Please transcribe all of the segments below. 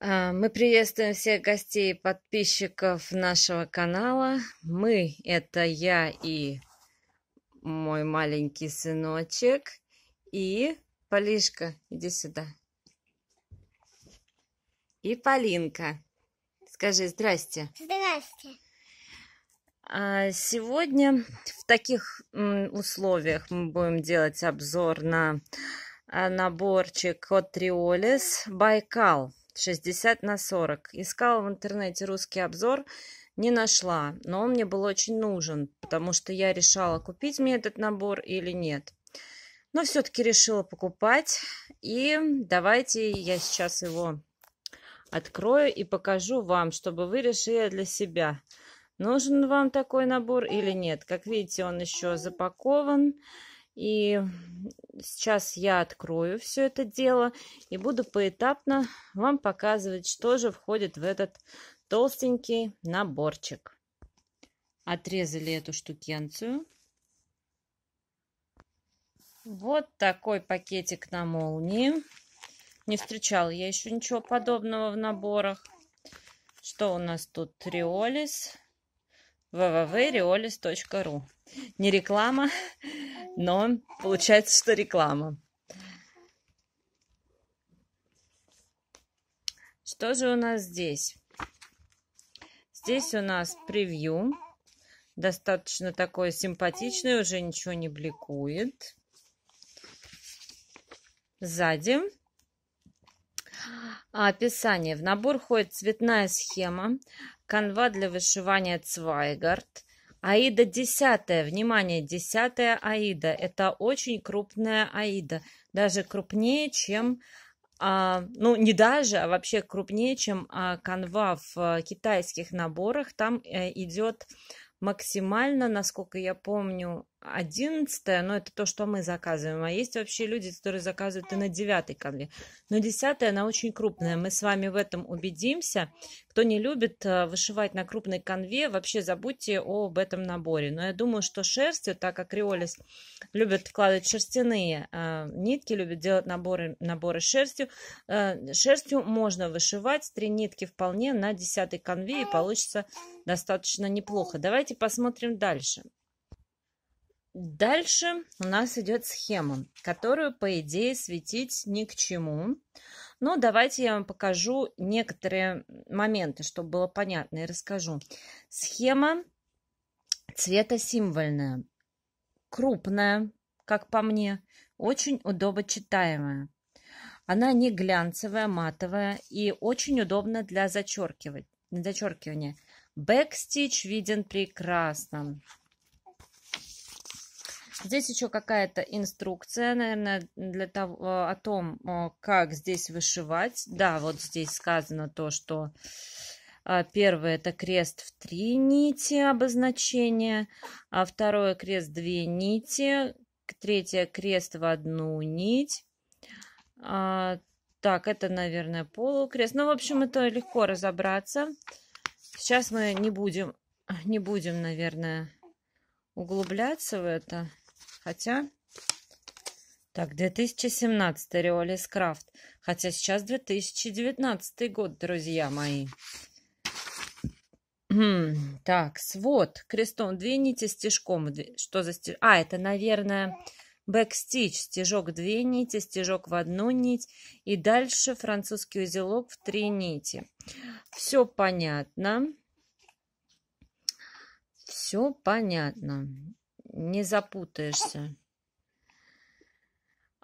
А, мы приветствуем всех гостей и подписчиков нашего канала. Мы – это я и мой маленький сыночек. И Полишка, иди сюда. И Полинка. Скажи «Здрасте». Здрасте. А, сегодня в таких условиях мы будем делать обзор на а, наборчик от Триолис «Байкал». 60 на 40. Искала в интернете русский обзор, не нашла, но он мне был очень нужен, потому что я решала, купить мне этот набор или нет. Но все-таки решила покупать. И давайте я сейчас его открою и покажу вам, чтобы вы решили для себя, нужен вам такой набор или нет. Как видите, он еще запакован. И сейчас я открою все это дело и буду поэтапно вам показывать, что же входит в этот толстенький наборчик. Отрезали эту штукенцию. Вот такой пакетик на молнии. Не встречала я еще ничего подобного в наборах. Что у нас тут? Риолис. www.riolis.ru Не реклама но получается, что реклама. Что же у нас здесь? Здесь у нас превью. Достаточно такой симпатичный, уже ничего не бликует. Сзади описание. В набор входит цветная схема, канва для вышивания Цвайгард, Аида десятая, внимание, десятая Аида. Это очень крупная Аида, даже крупнее, чем, а, ну не даже, а вообще крупнее, чем а, канва в а, китайских наборах. Там э, идет максимально, насколько я помню, 11, но это то, что мы заказываем. А есть вообще люди, которые заказывают и на 9 конве. Но 10 она очень крупная. Мы с вами в этом убедимся. Кто не любит э, вышивать на крупной конве, вообще забудьте об этом наборе. Но я думаю, что шерстью, так как Риолис любит вкладывать шерстяные э, нитки, любит делать наборы, наборы шерстью, э, шерстью можно вышивать три нитки вполне на 10 конве и получится достаточно неплохо. Давайте посмотрим дальше. Дальше у нас идет схема, которую, по идее, светить ни к чему. Но давайте я вам покажу некоторые моменты, чтобы было понятно, и расскажу. Схема цвета символьная, крупная, как по мне, очень читаемая. Она не глянцевая, матовая и очень удобна для зачеркивания. Бэкстич виден прекрасно. Здесь еще какая-то инструкция, наверное, для того, э, о том, э, как здесь вышивать. Да, вот здесь сказано то, что э, Первое – это крест в три нити обозначение, а второе – крест две нити, третье – крест в одну нить. А, так, это, наверное, полукрест. Ну, в общем, это легко разобраться. Сейчас мы не будем, не будем, наверное, углубляться в это. Хотя... Так, 2017 Риолис Крафт. Хотя сейчас 2019 год, друзья мои. Хм, так, свод. Крестом две нити, стежком. Что за стеж... А, это, наверное, бэкстич. Стежок две нити, стежок в одну нить. И дальше французский узелок в три нити. Все понятно. Все понятно не запутаешься.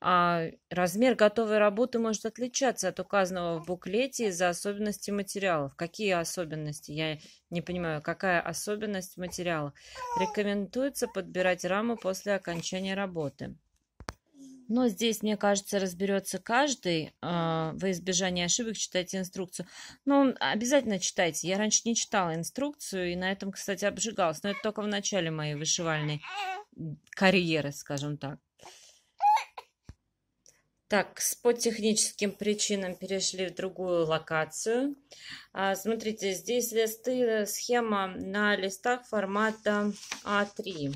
А размер готовой работы может отличаться от указанного в буклете из-за особенностей материалов. Какие особенности? Я не понимаю, какая особенность материала. Рекомендуется подбирать раму после окончания работы. Но здесь, мне кажется, разберется каждый. А, во избежание ошибок читайте инструкцию. Но обязательно читайте. Я раньше не читала инструкцию и на этом, кстати, обжигалась. Но это только в начале моей вышивальной карьеры, скажем так. Так, по техническим причинам перешли в другую локацию. А, смотрите, здесь листы, э, схема на листах формата А3.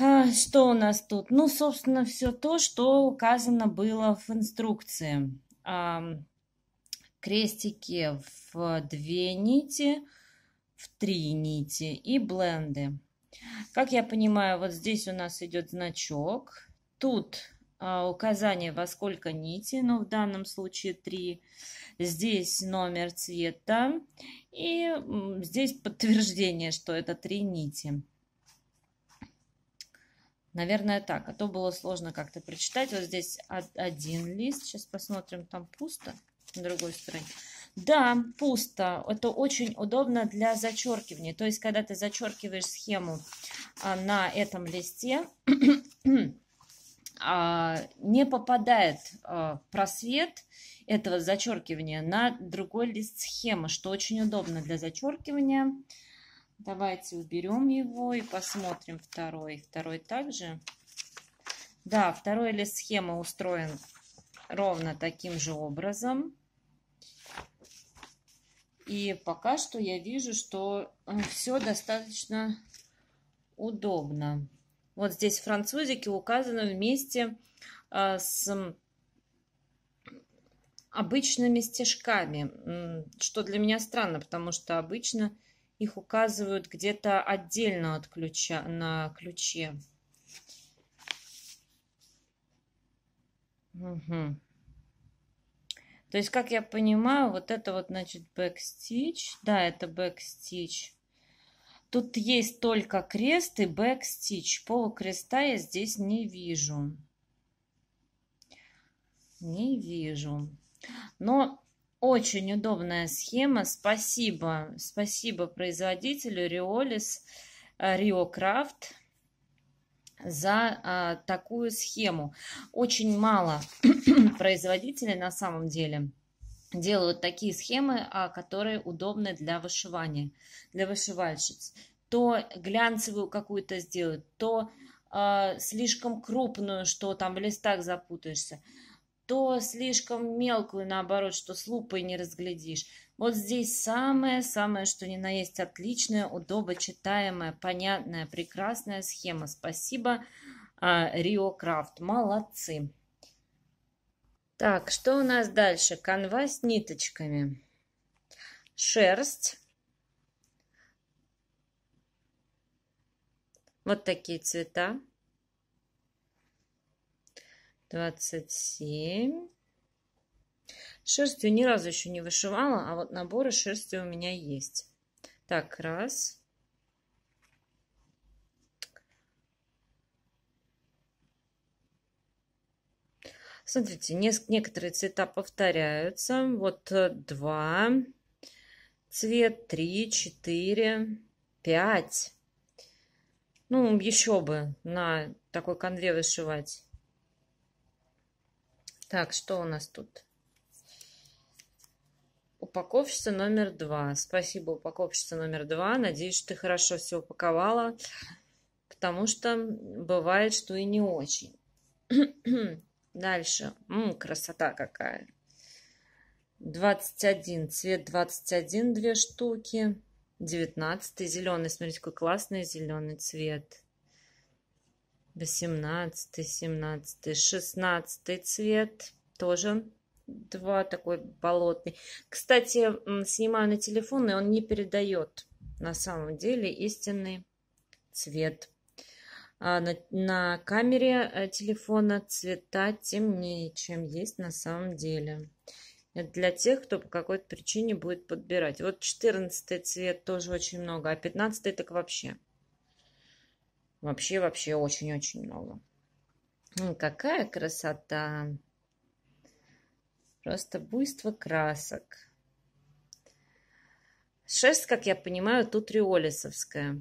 А, что у нас тут? Ну, собственно, все то, что указано было в инструкции. Крестики в две нити, в три нити и бленды. Как я понимаю, вот здесь у нас идет значок. Тут а, указание во сколько нити, но ну, в данном случае три. Здесь номер цвета и здесь подтверждение, что это три нити. Наверное, так. А то было сложно как-то прочитать. Вот здесь один лист. Сейчас посмотрим, там пусто на другой стороне. Да, пусто. Это очень удобно для зачеркивания. То есть, когда ты зачеркиваешь схему а, на этом листе, а, не попадает а, просвет этого зачеркивания на другой лист схемы, что очень удобно для зачеркивания. Давайте уберем его и посмотрим второй. Второй также. Да, второй лист схемы устроен ровно таким же образом. И пока что я вижу, что э, все достаточно удобно. Вот здесь французики указаны вместе э, с обычными стежками, что для меня странно, потому что обычно их указывают где-то отдельно от ключа, на ключе. Угу. То есть, как я понимаю, вот это вот, значит, бэкстич. Да, это бэкстич. Тут есть только крест и бэкстич. Полукреста я здесь не вижу. Не вижу. Но очень удобная схема. Спасибо. Спасибо производителю Риолис, э, Риокрафт за а, такую схему. Очень мало производителей на самом деле делают такие схемы, а, которые удобны для вышивания, для вышивальщиц. То глянцевую какую-то сделают, то а, слишком крупную, что там в листах запутаешься то слишком мелкую, наоборот, что с лупой не разглядишь. Вот здесь самое-самое, что ни на есть, отличная, удобно читаемая, понятная, прекрасная схема. Спасибо, а, Рио Крафт. Молодцы. Так, что у нас дальше? Канва с ниточками. Шерсть. Вот такие цвета. 27. Шерстью ни разу еще не вышивала, а вот наборы шерсти у меня есть. Так, раз. Смотрите, некоторые цвета повторяются. Вот э, два цвет, три, четыре, пять. Ну, еще бы на такой конве вышивать. Так, что у нас тут? Упаковщица номер два. Спасибо, упаковщица номер два. Надеюсь, что ты хорошо все упаковала, потому что бывает, что и не очень. Дальше. М, красота какая. 21. Цвет 21, две штуки. 19. Зеленый. Смотрите, какой классный зеленый цвет. 18, 17, 16 цвет. Тоже два такой болотный. Кстати, снимаю на телефон, и он не передает на самом деле истинный цвет. А на, на камере э, телефона цвета темнее, чем есть на самом деле. Это для тех, кто по какой-то причине будет подбирать. Вот 14 цвет тоже очень много, а 15 так вообще. Вообще-вообще очень-очень много. какая красота! Просто буйство красок. Шерсть, как я понимаю, тут риолисовская.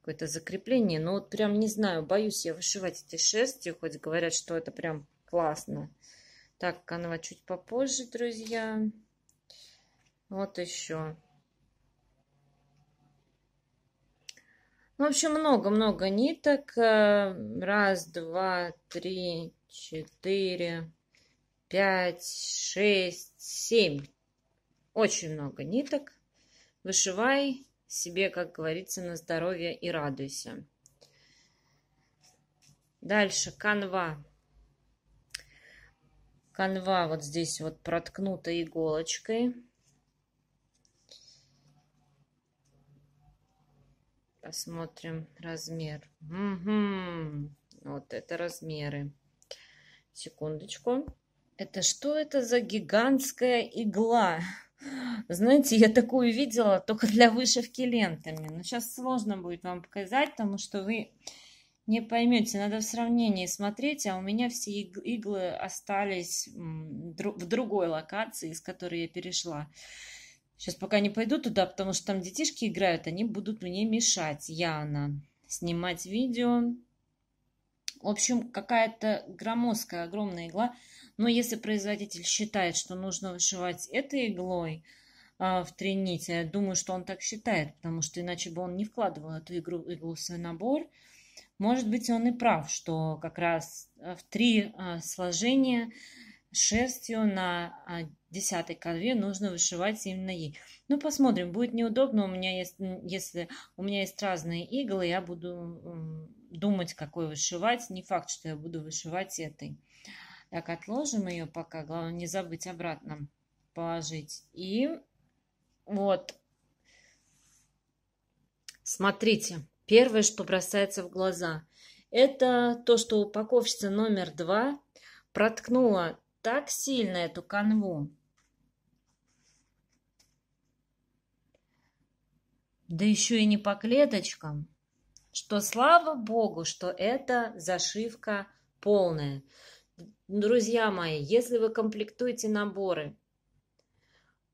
Какое-то закрепление. Ну вот прям не знаю, боюсь я вышивать эти шерсти, хоть говорят, что это прям классно. Так, канва чуть попозже, друзья. Вот еще. Ну, в общем, много-много ниток. Э, раз, два, три, четыре, пять, шесть, семь. Очень много ниток. Вышивай себе, как говорится, на здоровье и радуйся. Дальше канва. Канва вот здесь вот проткнута иголочкой. Посмотрим размер. Угу. Вот это размеры. Секундочку. Это что это за гигантская игла? Знаете, я такую видела только для вышивки лентами. Но сейчас сложно будет вам показать, потому что вы не поймете. Надо в сравнении смотреть, а у меня все иглы остались в другой локации, из которой я перешла. Сейчас пока не пойду туда, потому что там детишки играют, они будут мне мешать, Яна. Снимать видео. В общем, какая-то громоздкая, огромная игла. Но если производитель считает, что нужно вышивать этой иглой а, в три нити, я думаю, что он так считает, потому что иначе бы он не вкладывал эту игру, иглу в свой набор. Может быть, он и прав, что как раз а, в три а, сложения шерстью на а, десятой конве нужно вышивать именно ей. Ну, посмотрим, будет неудобно, у меня есть, если у меня есть разные иглы, я буду думать, какой вышивать. Не факт, что я буду вышивать этой. Так, отложим ее пока, главное не забыть обратно положить. И вот, смотрите, первое, что бросается в глаза, это то, что упаковщица номер два проткнула так сильно эту канву, да еще и не по клеточкам, что слава богу, что это зашивка полная. Друзья мои, если вы комплектуете наборы,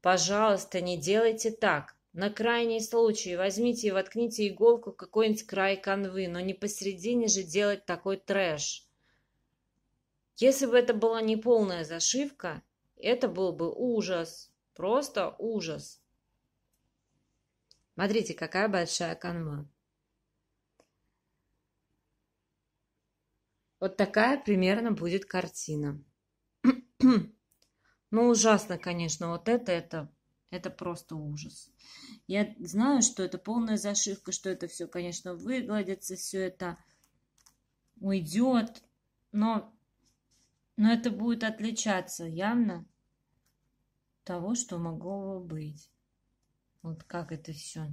пожалуйста, не делайте так. На крайний случай возьмите и воткните иголку в какой-нибудь край канвы, но не посередине же делать такой трэш. Если бы это была не полная зашивка, это был бы ужас, просто ужас. Смотрите, какая большая канва. Вот такая примерно будет картина. ну, ужасно, конечно, вот это, это, это просто ужас. Я знаю, что это полная зашивка, что это все, конечно, выгладится, все это уйдет, но, но это будет отличаться явно того, что могло бы быть. Вот как это все.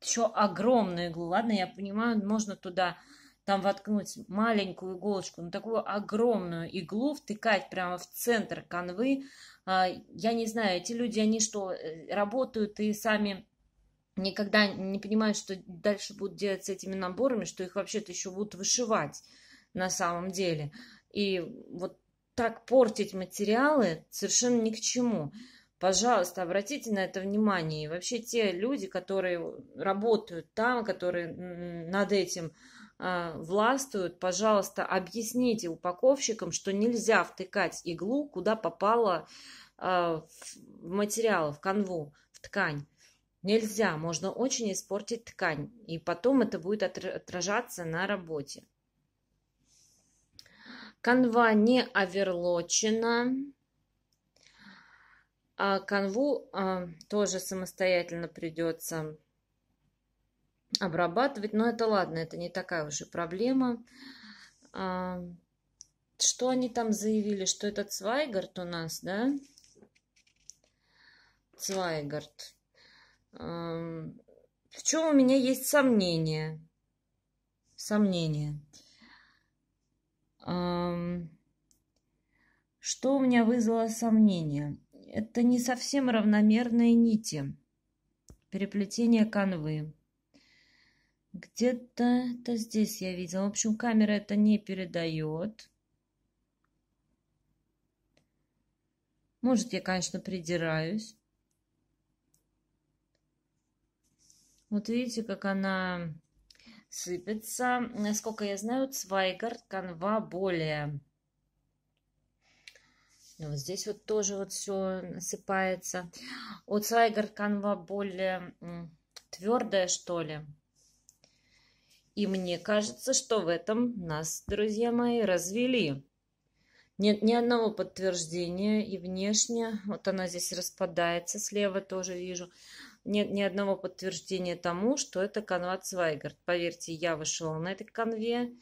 Еще огромную иглу. Ладно, я понимаю, можно туда там воткнуть маленькую иголочку, но такую огромную иглу втыкать прямо в центр канвы. А, я не знаю, эти люди, они что, э, работают и сами никогда не понимают, что дальше будут делать с этими наборами, что их вообще-то еще будут вышивать на самом деле. И вот так портить материалы совершенно ни к чему. Пожалуйста, обратите на это внимание. И вообще те люди, которые работают там, которые над этим а, властвуют, пожалуйста, объясните упаковщикам, что нельзя втыкать иглу, куда попала в материал, в канву, в ткань. Нельзя, можно очень испортить ткань, и потом это будет отражаться на работе. Канва не оверлочена. А канву а, тоже самостоятельно придется обрабатывать. Но это ладно, это не такая уже проблема. А, что они там заявили, что это Свайгард у нас, да? Цвайгард. В чем у меня есть сомнения? Сомнения. Что у меня вызвало сомнения? Это не совсем равномерные нити. Переплетение канвы. Где-то это здесь я видела. В общем, камера это не передает. Может, я, конечно, придираюсь. Вот видите, как она сыпется. Насколько я знаю, Цвайгард канва более ну, вот здесь вот тоже вот все насыпается. У Цвайгер канва более твердая, что ли. И мне кажется, что в этом нас, друзья мои, развели. Нет ни одного подтверждения и внешне. Вот она здесь распадается, слева тоже вижу. Нет ни одного подтверждения тому, что это канва Цвайгард. Поверьте, я вышел на этой канве,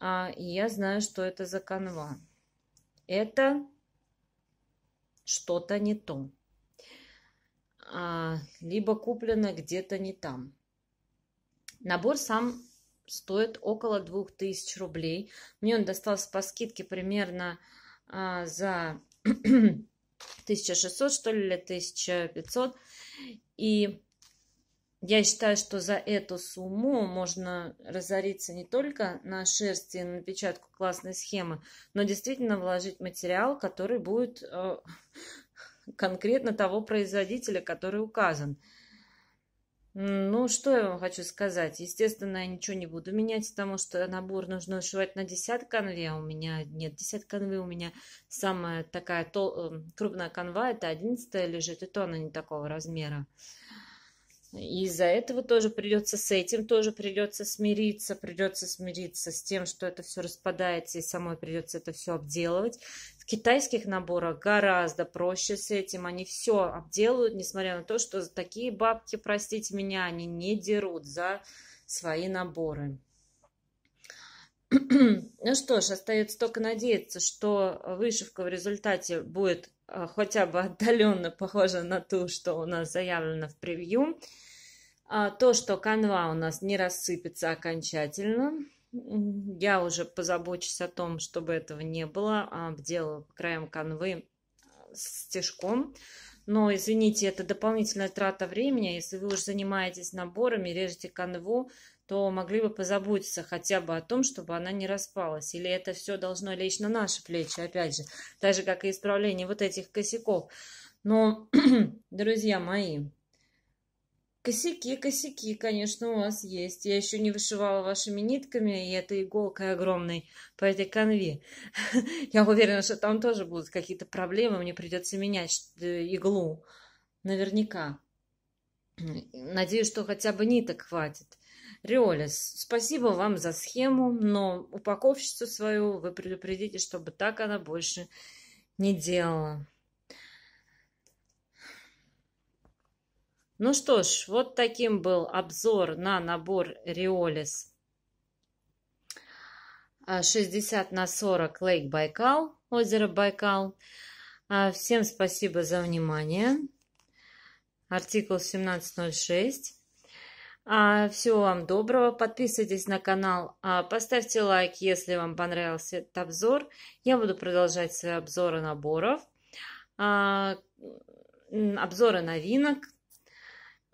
а, и я знаю, что это за канва. Это что-то не то. А, либо куплено где-то не там. Набор сам стоит около 2000 рублей. Мне он достался по скидке примерно а, за 1600, что ли, или 1500. И я считаю, что за эту сумму можно разориться не только на шерсти, на напечатку классной схемы, но действительно вложить материал, который будет э, конкретно того производителя, который указан. Ну, что я вам хочу сказать? Естественно, я ничего не буду менять, потому что набор нужно шивать на десятка конве, у меня нет десятка конве, у меня самая такая тол- э, крупная конва, это одиннадцатая лежит, и то она не такого размера. И из-за этого тоже придется с этим, тоже придется смириться, придется смириться с тем, что это все распадается, и самой придется это все обделывать. В китайских наборах гораздо проще с этим. Они все обделывают, несмотря на то, что такие бабки, простите меня, они не дерут за свои наборы. Ну что ж, остается только надеяться, что вышивка в результате будет э, хотя бы отдаленно похожа на ту, что у нас заявлено в превью. А, то, что канва у нас не рассыпется окончательно. Я уже позабочусь о том, чтобы этого не было. Обделаю а, по краям канвы а, стежком. Но, извините, это дополнительная трата времени. Если вы уже занимаетесь наборами, режете канву, то могли бы позаботиться хотя бы о том, чтобы она не распалась. Или это все должно лечь на наши плечи, опять же. Так же, как и исправление вот этих косяков. Но, друзья мои, Косяки, косяки, конечно, у вас есть. Я еще не вышивала вашими нитками и этой иголкой огромной по этой конве. Я уверена, что там тоже будут какие-то проблемы, мне придется менять э, иглу. Наверняка. Надеюсь, что хотя бы ниток хватит. Риолис, спасибо вам за схему, но упаковщицу свою вы предупредите, чтобы так она больше не делала. Ну что ж, вот таким был обзор на набор Риолис 60 а, на 40 Лейк Байкал, озеро Байкал. А, всем спасибо за внимание. Артикул 1706. А, всего вам доброго. Подписывайтесь на канал, поставьте лайк, если вам понравился этот обзор. Я буду продолжать свои обзоры наборов, обзоры новинок,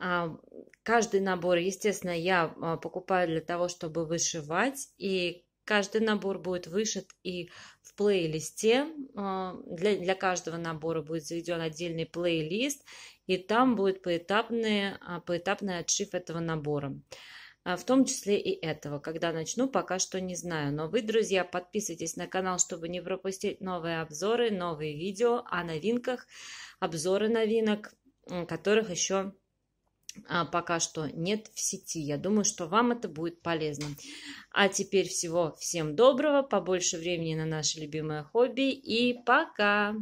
а, каждый набор, естественно, я а, покупаю для того, чтобы вышивать, и каждый набор будет вышит и в плейлисте. А, для, для каждого набора будет заведен отдельный плейлист, и там будет поэтапный, поэтапный отшив этого набора в том числе и этого. Когда начну, пока что не знаю. Но вы, друзья, подписывайтесь на канал, чтобы не пропустить новые обзоры, новые видео о новинках, обзоры новинок, которых еще а, пока что нет в сети. Я думаю, что вам это будет полезно. А теперь всего всем доброго, побольше времени на наше любимое хобби и пока!